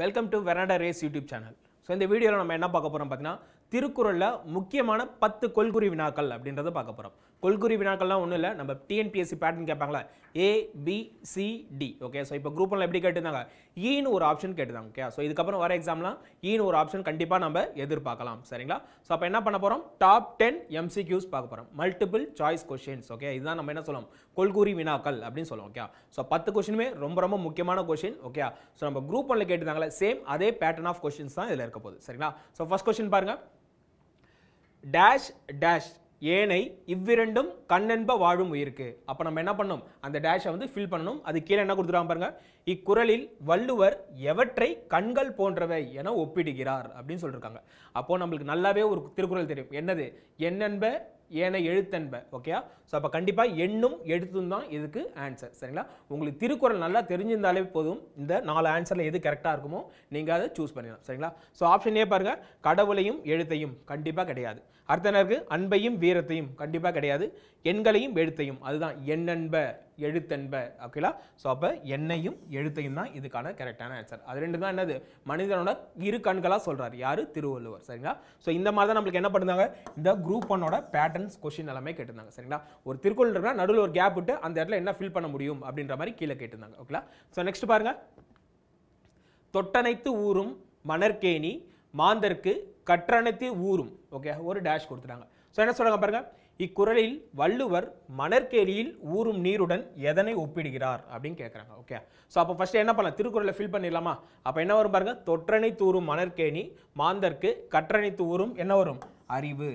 welcome to veranda race YouTube channel so இந்த வீடியோவில் நம்ம என்ன பார்க்க போகிறோம் பார்த்தீங்கன்னா திருக்குறளில் முக்கியமான பத்து கொள்குறி வினாக்கள் அப்படின்றத பார்க்க போகிறோம் கொள்குறி வினாக்கள்லாம் ஒன்றும் இல்லை நம்ம டிஎன்பிஎஸ்சி பேட்டர்ன் கேட்பாங்களா A B C D okay so இப்போ குரூப் ஒன்றில் எப்படி கேட்டிருந்தாங்க ஈன்னு e ஒரு ஆப்ஷன் கேட்டுருந்தாங்க ஓகே ஸோ இதுக்கப்புறம் வர எக்ஸாம்லாம் ஈன்னு e ஒரு ஆப்ஷன் கண்டிப்பாக நம்ம எதிர்பார்க்கலாம் சரிங்களா ஸோ அப்போ என்ன பண்ண போகிறோம் டாப் டென் எம்சிக்யூஸ் பார்க்க போகிறோம் மல்டிபிள் சாய்ஸ் கொஷின்ஸ் ஓகே இதுதான் நம்ம என்ன சொல்லுவோம் கொள்குறி வினாக்கள் அப்படின்னு சொல்லுவோம் ஓகே ஸோ பத்து கொஷினுமே ரொம்ப ரொம்ப முக்கியமான கொஷின் ஓகே ஸோ நம்ம குரூப் ஒன்றில் கேட்டிருந்தாங்களே சேம் அதே பேட்டர்ன் ஆஃப் கொஷின்ஸ் தான் இதில் இருக்க போகுது சரிங்களா ஸோ ஃபஸ்ட் கொஷின் பாருங்கள் டேஷ் டேஷ் ஏனை இவ்விரண்டும் கண்ணென்ப வாழும் உயிருக்கு அப்போ நம்ம என்ன பண்ணணும் அந்த டேஷை வந்து ஃபில் பண்ணணும் அது கீழே என்ன கொடுத்துருவாங்க பாருங்க இக்குறளில் வள்ளுவர் எவற்றை கண்கள் போன்றவை என ஒப்பிடுகிறார் அப்படின்னு சொல்லியிருக்காங்க அப்போது நம்மளுக்கு நல்லாவே ஒரு திருக்குறள் தெரியும் என்னது என்னென்ப ஏனை எழுத்தென்ப ஓகேயா ஸோ அப்போ கண்டிப்பாக எண்ணும் எழுத்தும் தான் இதுக்கு ஆன்சர் சரிங்களா உங்களுக்கு திருக்குறள் நல்லா தெரிஞ்சிருந்தாலே போதும் இந்த நாலு ஆன்சரில் எது கரெக்டாக இருக்குமோ நீங்கள் அதை சூஸ் பண்ணிடலாம் சரிங்களா ஸோ ஆப்ஷன் ஏ பாருங்கள் கடவுளையும் எழுத்தையும் கண்டிப்பாக கிடையாது அடுத்த என்ன இருக்குது அன்பையும் வீரத்தையும் கண்டிப்பாக கிடையாது எண்களையும் எழுத்தையும் அதுதான் அன்ப எழுத்தன்ப ஓகேலா ஸோ அப்போ எண்ணையும் எழுத்தையும் தான் இதுக்கான கரெக்டான ஆன்சர் அது ரெண்டு தான் என்னது மனிதனோட இரு கண்களாக சொல்கிறார் யார் திருவள்ளுவர் சரிங்களா ஸோ இந்த மாதிரி தான் நம்மளுக்கு என்ன பண்ணுறாங்க இந்த குரூப் ஒன்னோட பேட்டர்ன்ஸ் கொஷின் எல்லாமே கேட்டிருந்தாங்க சரிங்களா ஒரு திருக்குறள் நடுவில் ஒரு கேப் விட்டு அந்த இடத்துல என்ன ஃபில் பண்ண முடியும் அப்படின்ற மாதிரி கீழே கேட்டிருந்தாங்க ஓகேலா ஸோ நெக்ஸ்ட் பாருங்கள் தொட்டனைத்து ஊறும் மணற்கேணி மாந்தர்க்கு கற்றணத்தி ஊரும் ஓகே ஒரு டேஷ் கொடுத்துட்டாங்க ஸோ என்ன சொல்கிறாங்க பாருங்கள் இக்குறளில் வள்ளுவர் மணற்கேரியில் ஊறும் நீருடன் எதனை ஒப்பிடுகிறார் அப்படின்னு கேட்குறாங்க ஓகே ஸோ அப்போ ஃபஸ்ட்டு என்ன பண்ணலாம் திருக்குறளை ஃபில் பண்ணிடலாமா அப்போ என்ன வரும் பாருங்கள் தொற்றனை தூறும் மணற்கேணி மாந்தர்க்கு கற்றனை தூரும் என்ன வரும் அறிவு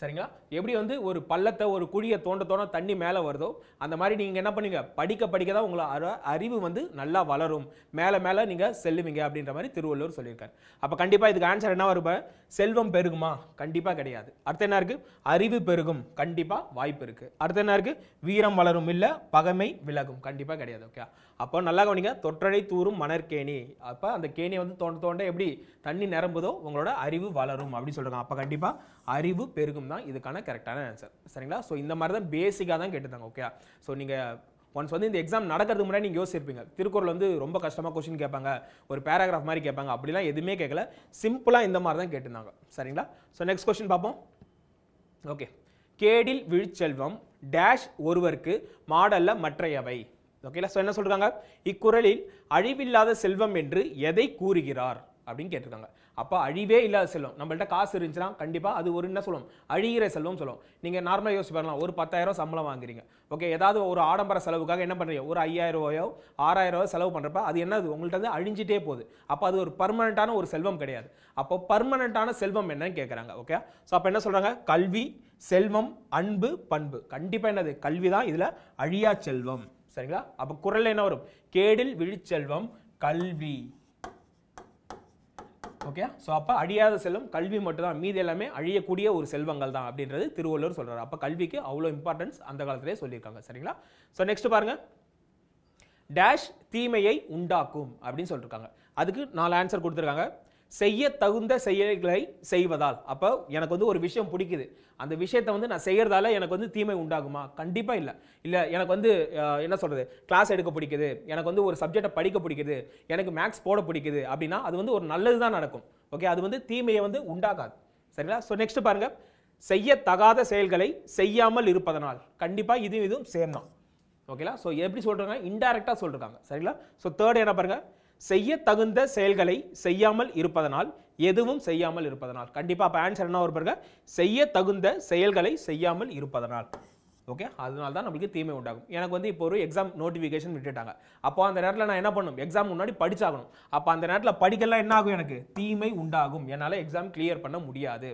சரிங்களா எப்படி வந்து ஒரு பள்ளத்தை ஒரு குழியை தோண்ட தோண்ட தண்ணி மேலே வருதோ அந்த மாதிரி நீங்கள் என்ன பண்ணுங்க படிக்க படிக்க தான் உங்களை அறிவு வந்து நல்லா வளரும் மேலே மேலே நீங்கள் செல்லுவீங்க அப்படின்ற மாதிரி திருவள்ளுவர் சொல்லியிருக்காரு அப்போ கண்டிப்பாக இதுக்கு ஆன்சர் என்ன வருப்ப செல்வம் பெருகுமா கண்டிப்பாக கிடையாது அடுத்து என்ன இருக்குது அறிவு பெருகும் கண்டிப்பாக வாய்ப்பு இருக்குது அடுத்து என்ன இருக்குது வீரம் வளரும் இல்லை பகமை விலகும் கண்டிப்பாக கிடையாது ஓகே அப்போ நல்லா கவனிங்க தொற்றடை தூரும் மணற்கேணி அப்போ அந்த கேணியை வந்து தோண்ட தோண்ட எப்படி தண்ணி நிரம்புதோ உங்களோட அறிவு வளரும் அப்படின்னு சொல்கிறாங்க அப்போ கண்டிப்பாக அறிவு பெருகும் தான் இதுக்கான கரெக்டான ஆன்சர் சரிங்களா ஸோ இந்த மாதிரி தான் பேசிக்காக தான் கேட்டுதாங்க ஓகே ஸோ நீங்கள் ஒன்ஸ் வந்து இந்த எக்ஸாம் நடக்கிறதுக்கு முன்னாடி நீங்கள் யோசிச்சிருப்பீங்க திருக்குறள் வந்து ரொம்ப கஷ்டமாக கொஸ்டின் கேட்பாங்க ஒரு பேராகிராஃப் மாதிரி கேட்பாங்க அப்படிலாம் எதுவுமே கேட்கல சிம்பிளாக இந்த மாதிரி தான் கேட்டிருந்தாங்க சரிங்களா ஸோ நெக்ஸ்ட் கொஸ்டின் பார்ப்போம் ஓகே கேடில் விழுச்செல்வம் டேஷ் ஒருவருக்கு மாடல்ல மற்றையவை ஓகேல ஸோ என்ன சொல்கிறாங்க இக்குறளில் அழிவில்லாத செல்வம் என்று எதை கூறுகிறார் அப்படின்னு கேட்டிருக்காங்க அப்போ அழிவே இல்லாத செல்வம் நம்மள்ட்ட காசு இருந்துச்சுன்னா கண்டிப்பாக அது ஒரு என்ன சொல்லும் அழிகிற செல்வம் சொல்லும் நீங்கள் நார்மலாக யோசிச்சு பண்ணலாம் ஒரு பத்தாயிரம் சம்பளம் வாங்குறீங்க ஓகே ஏதாவது ஒரு ஆடம்பர செலவுக்காக என்ன பண்ணுறீங்க ஒரு ஐயாயிரம் ரூபாயோ ஆறாயிரம் ரூபாய் செலவு பண்ணுறப்ப அது என்னது உங்கள்கிட்ட வந்து அழிஞ்சிட்டே போகுது அப்போ அது ஒரு பர்மனெண்ட்டான ஒரு செல்வம் கிடையாது அப்போ பர்மனெண்ட்டான செல்வம் என்னன்னு கேட்குறாங்க ஓகே ஸோ அப்போ என்ன சொல்கிறாங்க கல்வி செல்வம் அன்பு பண்பு கண்டிப்பாக என்னது கல்வி தான் இதில் அழியா செல்வம் சரிங்களா அப்போ குரல் என்ன வரும் கேடில் விழிச்செல்வம் கல்வி ஓகே ஸோ அப்போ அழியாத செல்வம் கல்வி மட்டும்தான் மீதி எல்லாமே அழியக்கூடிய ஒரு செல்வங்கள் தான் அப்படின்றது திருவள்ளுவர் சொல்கிறார் அப்போ கல்விக்கு அவ்வளோ இம்பார்ட்டன்ஸ் அந்த காலத்திலே சொல்லியிருக்காங்க சரிங்களா ஸோ நெக்ஸ்ட் பாருங்கள் டேஷ் தீமையை உண்டாக்கும் அப்படின்னு சொல்லியிருக்காங்க அதுக்கு நாலு ஆன்சர் கொடுத்துருக்காங்க செய்ய தகுந்த செயல்களை செய்வதால் அப்போ எனக்கு வந்து ஒரு விஷயம் பிடிக்குது அந்த விஷயத்தை வந்து நான் செய்கிறதால எனக்கு வந்து தீமை உண்டாகுமா கண்டிப்பாக இல்லை இல்லை எனக்கு வந்து என்ன சொல்கிறது கிளாஸ் எடுக்க பிடிக்குது எனக்கு வந்து ஒரு சப்ஜெக்டை படிக்க பிடிக்குது எனக்கு மேக்ஸ் போட பிடிக்குது அப்படின்னா அது வந்து ஒரு நல்லது தான் நடக்கும் ஓகே அது வந்து தீமையை வந்து உண்டாகாது சரிங்களா ஸோ நெக்ஸ்ட் பாருங்கள் தகாத செயல்களை செய்யாமல் இருப்பதனால் கண்டிப்பாக இதுவும் இதுவும் சேர்ந்தான் ஓகேங்களா ஸோ எப்படி சொல்கிறாங்க இன்டைரக்டாக சொல்கிறாங்க சரிங்களா ஸோ தேர்ட் என்ன பாருங்கள் செய்ய தகுந்த செயல்களை செய்யாமல் இருப்பதனால் எதுவும் செய்யாமல் இருப்பதனால் கண்டிப்பாக அப்போ ஆன்சர் என்ன ஒரு செய்ய தகுந்த செயல்களை செய்யாமல் இருப்பதனால் ஓகே அதனால தான் நம்மளுக்கு தீமை உண்டாகும் எனக்கு வந்து இப்போ ஒரு எக்ஸாம் நோட்டிஃபிகேஷன் விட்டுட்டாங்க அப்போ அந்த நேரத்தில் நான் என்ன பண்ணும் எக்ஸாம் முன்னாடி படிச்சாகணும் அப்போ அந்த நேரத்தில் படிக்கலாம் என்ன ஆகும் எனக்கு தீமை உண்டாகும் என்னால் எக்ஸாம் கிளியர் பண்ண முடியாது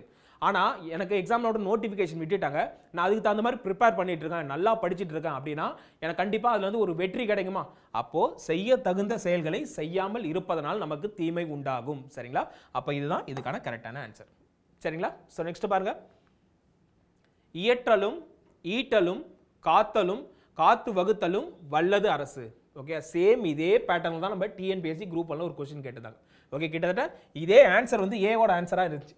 ஆனால் எனக்கு எக்ஸாமோட நோட்டிஃபிகேஷன் விட்டுட்டாங்க நான் அதுக்கு தகுந்த மாதிரி ப்ரிப்பேர் பண்ணிட்டு இருக்கேன் நல்லா படிச்சுட்டு இருக்கேன் அப்படின்னா எனக்கு கண்டிப்பாக அதில் வந்து ஒரு வெற்றி கிடைக்குமா அப்போது செய்ய தகுந்த செயல்களை செய்யாமல் இருப்பதனால் நமக்கு தீமை உண்டாகும் சரிங்களா அப்போ இதுதான் இதுக்கான கரெக்டான ஆன்சர் சரிங்களா ஸோ நெக்ஸ்ட் பாருங்க இயற்றலும் ஈட்டலும் காத்தலும் காத்து வகுத்தலும் வல்லது அரசு ஓகே சேம் இதே பேட்டர்னில் தான் நம்ம டிஎன்பிஎஸ்சி குரூப் எல்லாம் ஒரு கொஸ்டின் கேட்டுதாங்க ஓகே கிட்டத்தட்ட இதே ஆன்சர் வந்து ஏவோட ஆன்சராக இருந்துச்சு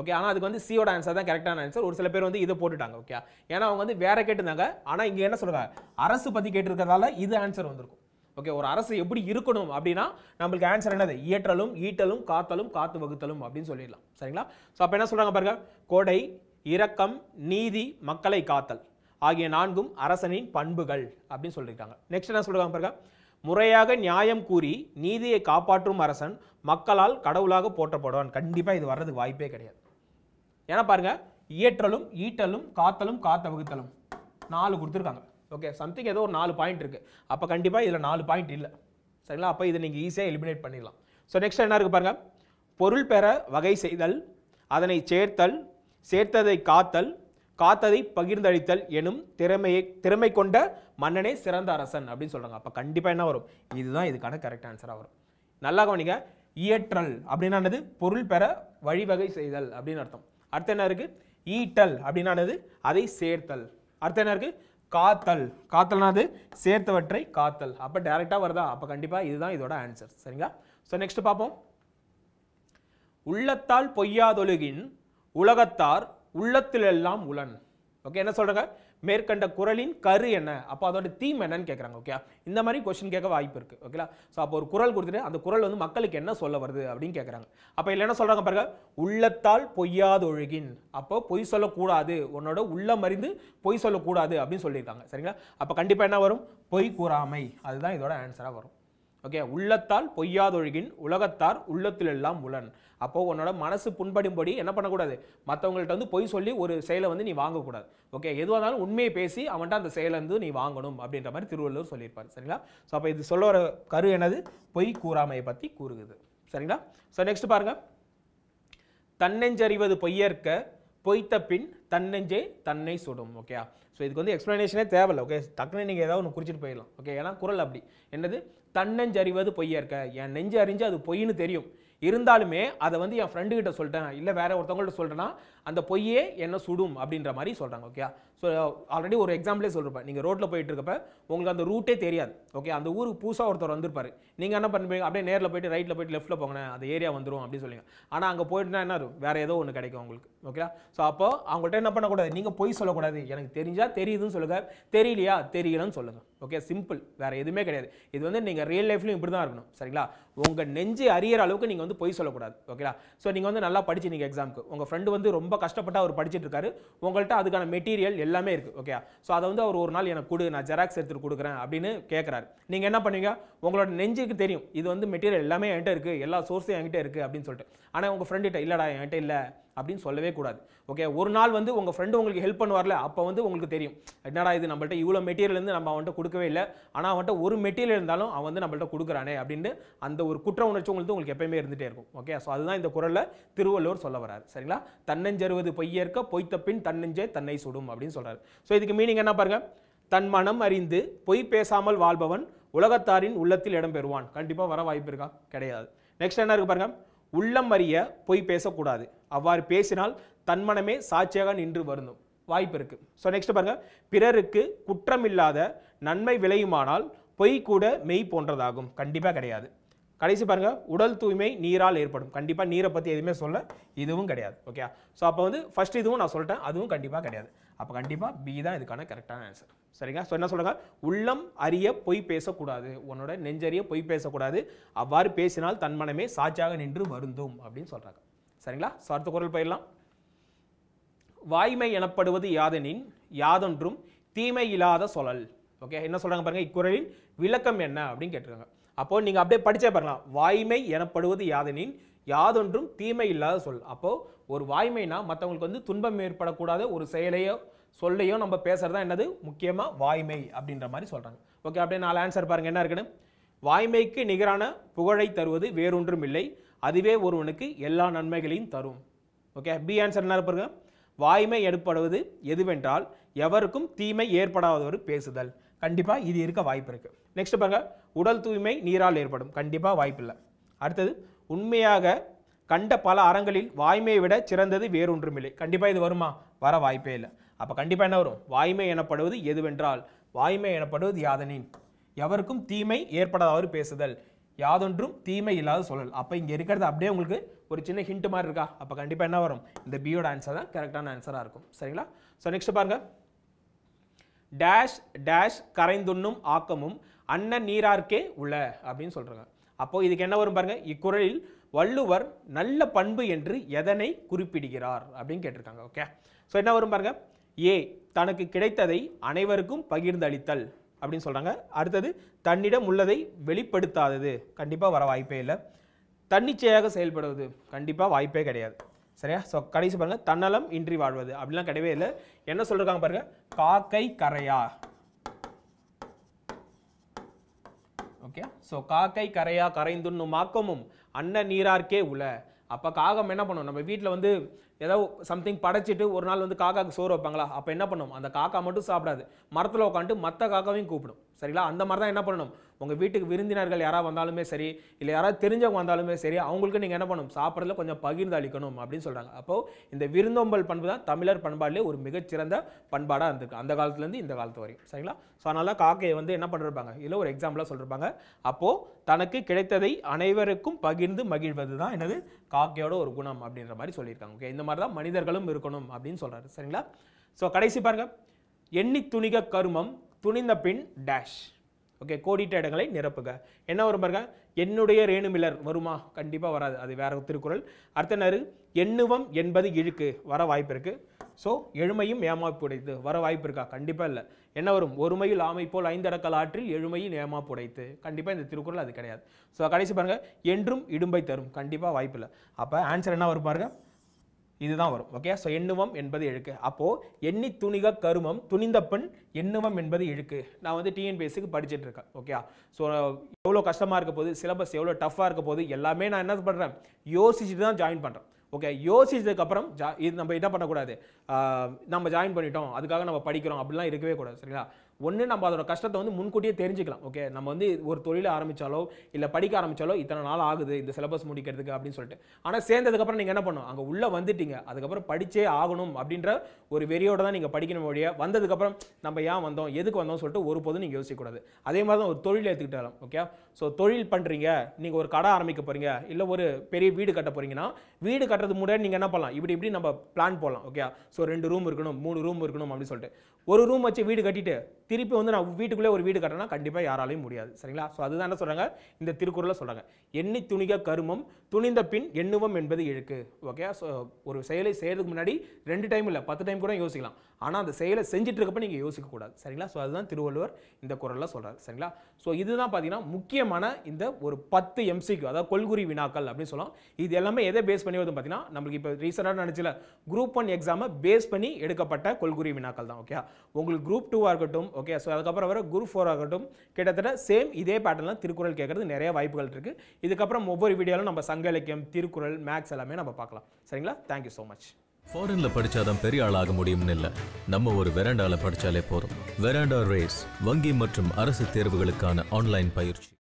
ஓகே ஆனால் அதுக்கு வந்து சியோட ஆன்சர் தான் கரெக்டான ஆன்சர் ஒரு சில பேர் வந்து இதை போட்டுட்டாங்க ஓகே ஏன்னா அவங்க வந்து வேற கேட்டிருந்தாங்க ஆனால் இங்கே என்ன சொல்கிறாங்க அரசு பற்றி கேட்டிருக்கிறதால இது ஆன்சர் வந்திருக்கும் ஓகே ஒரு அரசு எப்படி இருக்கணும் அப்படின்னா நம்மளுக்கு ஆன்சர் என்னது இயற்றலும் ஈட்டலும் காத்தலும் காத்து வகுத்தலும் அப்படின்னு சொல்லிடலாம் சரிங்களா ஸோ அப்போ என்ன சொல்கிறாங்க பாருங்கள் கொடை இரக்கம் நீதி மக்களை காத்தல் ஆகிய நான்கும் அரசனின் பண்புகள் அப்படின்னு சொல்லியிருக்காங்க நெக்ஸ்ட் என்ன சொல்கிறாங்க பாருங்கள் முறையாக நியாயம் கூறி நீதியை காப்பாற்றும் அரசன் மக்களால் கடவுளாக போற்றப்படுவான் கண்டிப்பாக இது வர்றதுக்கு வாய்ப்பே கிடையாது ஏன்னா பாருங்கள் இயற்றலும் ஈட்டலும் காத்தலும் காத்த வகுத்தலும் நாலு கொடுத்துருக்காங்க ஓகே சம்திங் ஏதோ ஒரு நாலு பாயிண்ட் இருக்குது அப்போ கண்டிப்பாக இதில் நாலு பாயிண்ட் இல்லை சரிங்களா அப்போ இதை நீங்கள் ஈஸியாக எலிமினேட் பண்ணிடலாம் ஸோ நெக்ஸ்ட் என்ன இருக்குது பாருங்கள் பொருள் பெற வகை செய்தல் அதனை சேர்த்தல் சேர்த்ததை காத்தல் காத்ததை பகிர்ந்தளித்தல் எனும் திறமையை திறமை கொண்ட மன்னனே சிறந்த அரசன் அப்படின்னு சொல்கிறாங்க அப்போ கண்டிப்பாக என்ன வரும் இதுதான் இதுக்கான கரெக்ட் ஆன்சராக வரும் நல்லா கவனிங்க இயற்றல் அப்படின்னா பொருள் பெற வழிவகை செய்தல் அப்படின்னு அர்த்தம் அடுத்து என்ன இருக்குது ஈட்டல் அப்படின்னானது அதை சேர்த்தல் அடுத்து என்ன இருக்குது காத்தல் காத்தல்னாது சேர்த்தவற்றை காத்தல் அப்போ டைரெக்டாக வருதா அப்போ கண்டிப்பாக இதுதான் இதோட ஆன்சர் சரிங்களா ஸோ நெக்ஸ்ட் பார்ப்போம் உள்ளத்தால் பொய்யாதொழுகின் உலகத்தார் உள்ளத்திலெல்லாம் உலன் ஓகே என்ன சொல்கிறாங்க மேற்கண்ட குரலின் கரு என்ன அப்போ அதோட தீம் என்னன்னு கேட்குறாங்க ஓகே இந்த மாதிரி கொஸ்டின் கேட்க வாய்ப்பு இருக்குது ஓகேலா ஸோ அப்போ ஒரு குரல் கொடுத்துட்டு அந்த குரல் வந்து மக்களுக்கு என்ன சொல்ல வருது அப்படின்னு கேட்குறாங்க அப்போ இல்லை என்ன சொல்கிறாங்க பாருங்க உள்ளத்தால் பொய்யாதொழுகின் அப்போ பொய் சொல்லக்கூடாது உன்னோட உள்ளம் அறிந்து பொய் சொல்லக்கூடாது அப்படின்னு சொல்லியிருக்காங்க சரிங்களா அப்போ கண்டிப்பாக என்ன வரும் பொய் கூறாமை அதுதான் இதோட ஆன்சராக வரும் ஓகே உள்ளத்தால் பொய்யாதொழுகின் உலகத்தார் உள்ளத்திலெல்லாம் உலன் அப்போது உன்னோட மனசு புண்படும்படி என்ன பண்ணக்கூடாது மற்றவங்கள்ட்ட வந்து பொய் சொல்லி ஒரு செயலை வந்து நீ வாங்கக்கூடாது ஓகே எதுவாக இருந்தாலும் உண்மையை பேசி அவன்கிட்ட அந்த செயலை வந்து நீ வாங்கணும் அப்படின்ற மாதிரி திருவள்ளுவர் சொல்லியிருப்பார் சரிங்களா ஸோ அப்போ இது சொல்ல வர கரு எனது பொய் கூறாமையை பற்றி கூறுகுது சரிங்களா ஸோ நெக்ஸ்ட் பாருங்க தன்னெஞ்சறிவது பொய்யற்க பொய்த்த பின் தன்னெஞ்சே தன்னை சுடும் ஓகே ஸோ இதுக்கு வந்து எக்ஸ்ப்ளனேஷனே தேவையில்லை ஓகே டக்குன்னு நீங்கள் ஏதாவது ஒன்று குறிச்சிட்டு போயிடலாம் ஓகே ஏன்னா குரல் அப்படி என்னது தன்னெஞ்சறிவது பொய்யற்க என் நெஞ்சு அறிஞ்சு அது பொய்ன்னு தெரியும் இருந்தாலுமே அதை வந்து என் ஃப்ரெண்டு கிட்ட சொல்லிட்டேன் இல்லை வேற ஒருத்தவங்கள்ட்ட சொல்லிட்டேன்னா அந்த பொய்யே என்ன சுடும் அப்படின்ற மாதிரி சொல்கிறாங்க ஓகே ஸோ ஆல்ரெடி ஒரு எக்ஸாம்பிளே சொல்லிருப்பேன் நீங்கள் ரோட்டில் போயிட்டு இருக்கப்ப உங்களுக்கு அந்த ரூட்டே தெரியாது ஓகே அந்த ஊருக்கு புதுசாக ஒருத்தர் வந்திருப்பாரு நீங்கள் என்ன பண்ணுவீங்க அப்படியே நேரில் போயிட்டு ரைட்டில் போயிட்டு லெஃப்ட்டில் போங்கண்ணே அந்த ஏரியா வந்துடும் அப்படின்னு சொல்லுங்க ஆனால் அங்கே போயிட்டுனா என்ன வேறு ஏதோ ஒன்று கிடைக்கும் உங்களுக்கு ஓகே ஸோ அப்போ அவங்கள்ட்ட என்ன பண்ணக்கூடாது நீங்கள் பொய் சொல்லக்கூடாது எனக்கு தெரிஞ்சால் தெரியுதுன்னு சொல்லுங்கள் தெரியலையா தெரியலன்னு சொல்லுங்கள் ஓகே சிம்பிள் வேறு எதுவுமே கிடையாது இது வந்து நீங்கள் ரியல் லைஃப்லையும் இப்படி தான் இருக்கணும் சரிங்களா உங்கள் நெஞ்சு அறியற அளவுக்கு நீங்கள் வந்து வந்து பொய் சொல்லக்கூடாது ஓகேடா ஸோ நீங்கள் வந்து நல்லா படிச்சு நீங்கள் எக்ஸாமுக்கு உங்கள் ஃப்ரெண்டு வந்து ரொம்ப கஷ்டப்பட்டு அவர் படிச்சுட்டு இருக்காரு உங்கள்கிட்ட அதுக்கான மெட்டீரியல் எல்லாமே இருக்குது ஓகே ஸோ அதை வந்து அவர் ஒரு நாள் எனக்கு கொடு நான் ஜெராக்ஸ் எடுத்துகிட்டு கொடுக்குறேன் அப்படின்னு கேட்குறாரு நீங்கள் என்ன பண்ணுவீங்க உங்களோட நெஞ்சுக்கு தெரியும் இது வந்து மெட்டீரியல் எல்லாமே என்கிட்ட இருக்குது எல்லா சோர்ஸும் என்கிட்ட இருக்குது அப்படின்னு சொல்லிட்டு ஆனால் உங்கள் ஃப்ரெண்டுகிட்ட இல்லைடா என்கிட்ட இல்லை அப்படின்னு சொல்லவே கூடாது ஓகே ஒரு நாள் வந்து உங்கள் ஃப்ரெண்டு உங்களுக்கு ஹெல்ப் பண்ணுவார்ல அப்போ வந்து உங்களுக்கு தெரியும் என்னடா இது நம்மள்ட்ட இவ்வளோ மெட்டீரியல் இருந்து நம்ம அவன்கிட்ட கொடுக்கவே இல்லை ஆனால் அவன்கிட்ட ஒரு மெட்டீரியல் இருந்தாலும் அவன் வந்து நம்மள்ட்ட கொடுக்குறானே அப்படின்னு அந்த ஒரு குற்ற உணர்ச்சி உங்களுக்கு உங்களுக்கு எப்பயுமே இருந்துகிட்டே இருக்கும் ஓகே ஸோ அதுதான் இந்த குரலில் திருவள்ளுவர் சொல்ல வராரு சரிங்களா தன்னஞ்சருவது பொய்யற்க பொய்த்த பின் தன்னஞ்சே தன்னை சுடும் அப்படின்னு சொல்கிறாரு ஸோ இதுக்கு மீனிங் என்ன பாருங்கள் தன் மனம் அறிந்து பொய் பேசாமல் வாழ்பவன் உலகத்தாரின் உள்ளத்தில் இடம்பெறுவான் கண்டிப்பாக வர வாய்ப்பு இருக்கா கிடையாது நெக்ஸ்ட் என்ன இருக்கு பாருங்கள் உள்ளம் அறிய பொய் பேசக்கூடாது அவ்வாறு பேசினால் தன்மனமே சாட்சியாக நின்று வருந்தும் வாய்ப்பு இருக்குது ஸோ நெக்ஸ்ட் பாருங்கள் பிறருக்கு குற்றமில்லாத நன்மை விளையுமானால் பொய் கூட மெய் போன்றதாகும் கண்டிப்பாக கிடையாது கடைசி பாருங்கள் உடல் தூய்மை நீரால் ஏற்படும் கண்டிப்பாக நீரை பற்றி எதுவுமே சொல்ல இதுவும் கிடையாது ஓகே ஸோ அப்போ வந்து ஃபர்ஸ்ட் இதுவும் நான் சொல்லிட்டேன் அதுவும் கண்டிப்பாக கிடையாது அப்போ கண்டிப்பாக பி தான் இதுக்கான கரெக்டான ஆன்சர் சரிங்க ஸோ என்ன சொல்கிறாங்க உள்ளம் அறிய பொய் பேசக்கூடாது உன்னோட நெஞ்சறிய பொய் பேசக்கூடாது அவ்வாறு பேசினால் தன் மனமே சாட்சியாக நின்று வருந்தும் அப்படின்னு சொல்கிறாங்க சரிங்களா சார்த்த அடுத்த குரல் போயிடலாம் வாய்மை எனப்படுவது யாதெனின் யாதொன்றும் தீமை இல்லாத சொல்லல் ஓகே என்ன சொல்கிறாங்க பாருங்கள் இக்குறளின் விளக்கம் என்ன அப்படின்னு கேட்டிருக்காங்க அப்போது நீங்கள் அப்படியே படித்தே பாருங்களா வாய்மை எனப்படுவது யாதெனின் யாதொன்றும் தீமை இல்லாத சொல் அப்போது ஒரு வாய்மைனா மற்றவங்களுக்கு வந்து துன்பம் ஏற்படக்கூடாத ஒரு செயலையோ சொல்லையோ நம்ம பேசுறதா என்னது முக்கியமாக வாய்மை அப்படின்ற மாதிரி சொல்கிறாங்க ஓகே அப்படியே நாலு ஆன்சர் பாருங்க என்ன இருக்குன்னு வாய்மைக்கு நிகரான புகழை தருவது வேறொன்றும் இல்லை அதுவே ஒருவனுக்கு எல்லா நன்மைகளையும் தரும் ஓகே பி ஆன்சர் என்ன பாருங்க வாய்மை ஏற்படுவது எதுவென்றால் எவருக்கும் தீமை ஏற்படாதவர் பேசுதல் கண்டிப்பாக இது இருக்க வாய்ப்பு இருக்குது நெக்ஸ்ட் பாருங்கள் உடல் தூய்மை நீரால் ஏற்படும் கண்டிப்பாக வாய்ப்பில்லை அடுத்தது உண்மையாக கண்ட பல அறங்களில் வாய்மையை விட சிறந்தது வேறொன்றுமில்லை கண்டிப்பாக இது வருமா வர வாய்ப்பே இல்லை அப்போ கண்டிப்பாக என்ன வரும் வாய்மை எனப்படுவது எதுவென்றால் வாய்மை எனப்படுவது யாதனின் எவருக்கும் தீமை ஏற்படாதவாறு பேசுதல் யாதொன்றும் தீமை இல்லாத சொல்லல் அப்போ இங்கே இருக்கிறது அப்படியே உங்களுக்கு ஒரு சின்ன ஹிண்ட் மாதிரி இருக்கா அப்போ கண்டிப்பாக என்ன வரும் இந்த பியோட ஆன்சர் தான் கரெக்டான ஆன்சராக இருக்கும் சரிங்களா ஸோ நெக்ஸ்ட் பாருங்கள் டேஷ் டேஷ் கரைந்துண்ணும் ஆக்கமும் அண்ணன் நீரார்க்கே உள்ள அப்படின்னு சொல்கிறாங்க அப்போது இதுக்கு என்ன வரும் பாருங்கள் இக்குறளில் வள்ளுவர் நல்ல பண்பு என்று எதனை குறிப்பிடுகிறார் அப்படின்னு கேட்டிருக்காங்க ஓகே ஸோ என்ன வரும் பாருங்கள் ஏ தனக்கு கிடைத்ததை அனைவருக்கும் பகிர்ந்தளித்தல் அப்படின்னு சொல்கிறாங்க அடுத்தது தன்னிடம் உள்ளதை வெளிப்படுத்தாதது கண்டிப்பாக வர வாய்ப்பே இல்லை தன்னிச்சையாக செயல்படுவது கண்டிப்பாக வாய்ப்பே கிடையாது சரியா ஸோ கடைசி பாருங்கள் தன்னலம் இன்றி வாழ்வது அப்படிலாம் கிடையவே இல்லை என்ன சொல்லியிருக்காங்க பாருங்கள் காக்கை கரையா ஓகே ஸோ காக்கை கரையா கரைந்துண்ணும் மாக்கமும் அன்ன நீரார்க்கே உல அப்போ காகம் என்ன பண்ணும் நம்ம வீட்டில் வந்து ஏதோ சம்திங் படைச்சிட்டு ஒரு நாள் வந்து காக்காக்கு சோறு வைப்பாங்களா அப்போ என்ன பண்ணும் அந்த காக்கா மட்டும் சாப்பிடாது மரத்தில் உட்காந்துட்டு மற்ற காக்காவையும் கூப்பிடும் சரிங்களா அந்த மாதிரி தான் என்ன பண்ணணும் உங்கள் வீட்டுக்கு விருந்தினர்கள் யாராவது வந்தாலுமே சரி இல்லை யாராவது தெரிஞ்சவங்க வந்தாலுமே சரி அவங்களுக்கு நீங்கள் என்ன பண்ணணும் சாப்பிட்றதுல கொஞ்சம் பகிர்ந்து அளிக்கணும் அப்படின்னு சொல்கிறாங்க அப்போது இந்த விருந்தோம்பல் பண்பு தான் தமிழர் பண்பாட்டிலே ஒரு மிகச்சிறந்த பண்பாடாக இருந்திருக்கு அந்த காலத்துலேருந்து இந்த காலத்து வரையும் சரிங்களா ஸோ அதனால் காக்கையை வந்து என்ன பண்ணிருப்பாங்க இல்லை ஒரு எக்ஸாம்பிளாக சொல்லியிருப்பாங்க அப்போது தனக்கு கிடைத்ததை அனைவருக்கும் பகிர்ந்து மகிழ்வது தான் என்னது காக்கையோட ஒரு குணம் அப்படின்ற மாதிரி சொல்லியிருக்காங்க ஓகே இந்த மாதிரி தான் மனிதர்களும் இருக்கணும் அப்படின்னு சொல்கிறாரு சரிங்களா ஸோ கடைசி பாருங்கள் எண்ணி துணிக கருமம் துணிந்த பின் டேஷ் ஓகே கோடிட்ட இடங்களை நிரப்புக என்ன வரும் பாருங்க என்னுடைய ரேணுமிலர் வருமா கண்டிப்பாக வராது அது வேற திருக்குறள் அடுத்தனர் எண்ணுவம் என்பது இழுக்கு வர வாய்ப்பு இருக்குது ஸோ எழுமையும் ஏமாப்புடைத்து வர வாய்ப்பு இருக்கா கண்டிப்பாக இல்லை என்ன வரும் ஒருமையில் ஆமை போல் ஐந்தடக்கல் ஆற்றில் ஏமாப்பு உடைத்து கண்டிப்பாக இந்த திருக்குறள் அது கிடையாது ஸோ கடைசி பாருங்கள் என்றும் இடும்பை தரும் கண்டிப்பாக வாய்ப்பு இல்லை அப்போ ஆன்சர் என்ன வரும் பாருங்கள் இதுதான் வரும் ஓகே ஸோ எண்ணுவம் என்பது இழுக்கு அப்போது எண்ணி துணிக கருமம் துணிந்த பெண் எண்ணுவம் என்பது இழுக்கு நான் வந்து டிஎன்பிஎஸ்சிக்கு படிச்சுட்டு இருக்கேன் ஓகே ஸோ எவ்வளோ கஷ்டமாக இருக்க போது சிலபஸ் எவ்வளோ டஃப்பாக இருக்க போது எல்லாமே நான் என்ன பண்ணுறேன் யோசிச்சுட்டு தான் ஜாயின் பண்ணுறேன் ஓகே யோசிச்சதுக்கப்புறம் ஜா இது நம்ம என்ன பண்ணக்கூடாது நம்ம ஜாயின் பண்ணிட்டோம் அதுக்காக நம்ம படிக்கிறோம் அப்படிலாம் இருக்கவே கூடாது சரிங்களா ஒன்று நம்ம அதோட கஷ்டத்தை வந்து முன்கூட்டியே தெரிஞ்சுக்கலாம் ஓகே நம்ம வந்து ஒரு தொழில் ஆரம்பித்தாலோ இல்லை படிக்க ஆரம்பித்தாலோ இத்தனை நாள் ஆகுது இந்த சிலபஸ் முடிக்கிறதுக்கு அப்படின்னு சொல்லிட்டு ஆனால் சேர்ந்ததுக்கப்புறம் நீங்கள் என்ன பண்ணும் அங்கே உள்ளே வந்துட்டீங்க அதுக்கப்புறம் படித்தே ஆகணும் அப்படின்ற ஒரு வெறியோடு தான் நீங்கள் படிக்கணும் வழியாக வந்ததுக்கப்புறம் நம்ம ஏன் வந்தோம் எதுக்கு வந்தோம் சொல்லிட்டு ஒரு போதும் நீங்கள் யோசிக்கக்கூடாது அதே மாதிரி தான் ஒரு தொழில் எடுத்துக்கிட்டாலும் ஓகே ஸோ தொழில் பண்ணுறீங்க நீங்கள் ஒரு கடை ஆரம்பிக்க போகிறீங்க இல்லை ஒரு பெரிய வீடு கட்ட போகிறீங்கன்னா வீடு கட்டுறது முன்னாடி நீங்கள் என்ன பண்ணலாம் இப்படி இப்படி நம்ம பிளான் போடலாம் ஓகே ஸோ ரெண்டு ரூம் இருக்கணும் மூணு ரூம் இருக்கணும் அப்படின்னு சொல்லிட்டு ஒரு ரூம் வச்சு வீடு கட்டிட்டு திருப்பி வந்து நான் வீட்டுக்குள்ளே ஒரு வீடு கட்டினா கண்டிப்பாக யாராலையும் முடியாது சரிங்களா ஸோ அதுதான் என்ன சொல்கிறாங்க இந்த திருக்குறளில் சொல்கிறாங்க எண்ணி துணிக கருமம் துணிந்த பின் எண்ணுவம் என்பது இழுக்கு ஓகே ஸோ ஒரு செயலை செய்கிறதுக்கு முன்னாடி ரெண்டு டைம் இல்லை பத்து டைம் கூட யோசிக்கலாம் ஆனால் அந்த செயலை செஞ்சுட்டு இருக்கப்ப நீங்கள் யோசிக்கக்கூடாது சரிங்களா ஸோ அதுதான் திருவள்ளுவர் இந்த குரலில் சொல்கிறார் சரிங்களா ஸோ இதுதான் பார்த்தீங்கன்னா முக்கியமான இந்த ஒரு பத்து எம்சிக்கு அதாவது கொள்குறி வினாக்கள் அப்படின்னு சொல்லலாம் இது எல்லாமே எதை பேஸ் பண்ணி வருது பார்த்தீங்கன்னா நம்மளுக்கு இப்போ ரீசெண்டாக நினச்சில குரூப் ஒன் எக்ஸாமை பேஸ் பண்ணி எடுக்கப்பட்ட கொள்குறி வினாக்கள் தான் ஓகே உங்களுக்கு குரூப் டூவாக இருக்கட்டும் ஓகே ஸோ அதுக்கப்புறம் வர குரு ஃபோர் ஆகட்டும் கிட்டத்தட்ட சேம் இதே பேட்டர்னில் திருக்குறள் கேட்குறது நிறைய வாய்ப்புகள் இருக்குது இதுக்கப்புறம் ஒவ்வொரு வீடியோவிலும் நம்ம சங்க இலக்கியம் திருக்குறள் மேக்ஸ் எல்லாமே நம்ம பார்க்கலாம் சரிங்களா தேங்க்யூ ஸோ மச் ஃபாரின்ல படிச்சாதான் பெரிய ஆளாக முடியும்னு இல்லை நம்ம ஒரு வெராண்டால படிச்சாலே போதும் வெராண்டா ரேஸ் வங்கி மற்றும் அரசு தேர்வுகளுக்கான ஆன்லைன் பயிற்சி